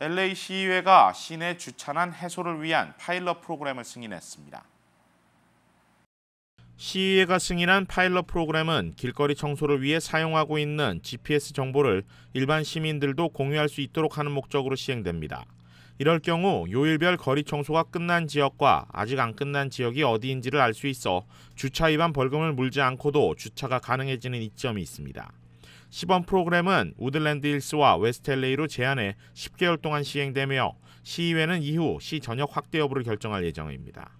LA 시의회가 시내 주차난 해소를 위한 파일럿 프로그램을 승인했습니다. 시의회가 승인한 파일럿 프로그램은 길거리 청소를 위해 사용하고 있는 GPS 정보를 일반 시민들도 공유할 수 있도록 하는 목적으로 시행됩니다. 이럴 경우 요일별 거리 청소가 끝난 지역과 아직 안 끝난 지역이 어디인지를 알 수 있어 주차 위반 벌금을 물지 않고도 주차가 가능해지는 이점이 있습니다. 시범 프로그램은 우들랜드 힐스와 웨스텔레이로 제한해 10개월 동안 시행되며 시의회는 이후 시 전역 확대 여부를 결정할 예정입니다.